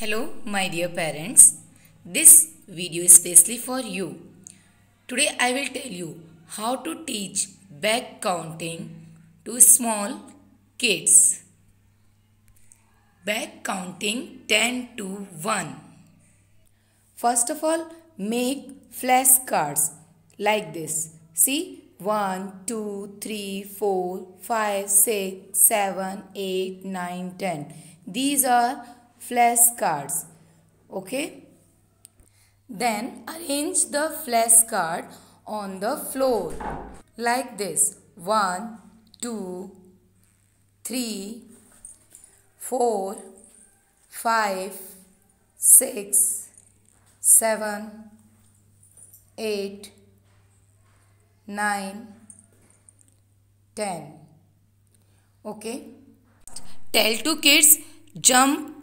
Hello my dear parents, this video is specially for you. Today I will tell you how to teach back counting to small kids. Back counting 10 to 1. First of all make flashcards like this. See 1, 2, 3, 4, 5, 6, 7, 8, 9, 10. These are flashcards. Okay. Then arrange the flashcard on the floor like this. One, two, three, four, five, six, seven, eight, nine, ten. Okay. Tell to kids jump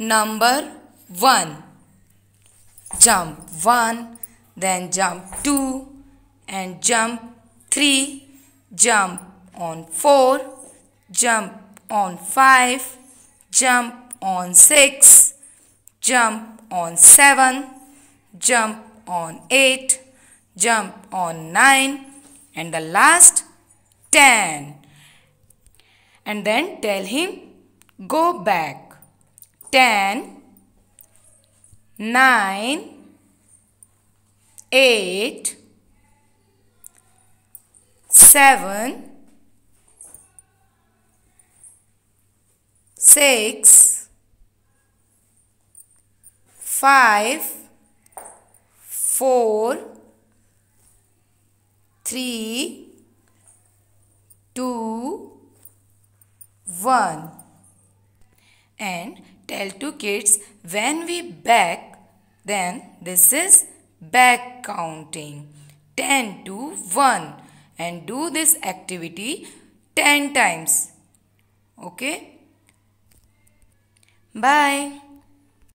Number 1. Jump 1, then jump 2 and jump 3, jump on 4, jump on 5, jump on 6, jump on 7, jump on 8, jump on 9 and the last 10 and then tell him go back ten, nine, eight, seven, six, five, four, three, two, one, and tell to kids when we back then this is back counting 10 to 1 and do this activity 10 times okay bye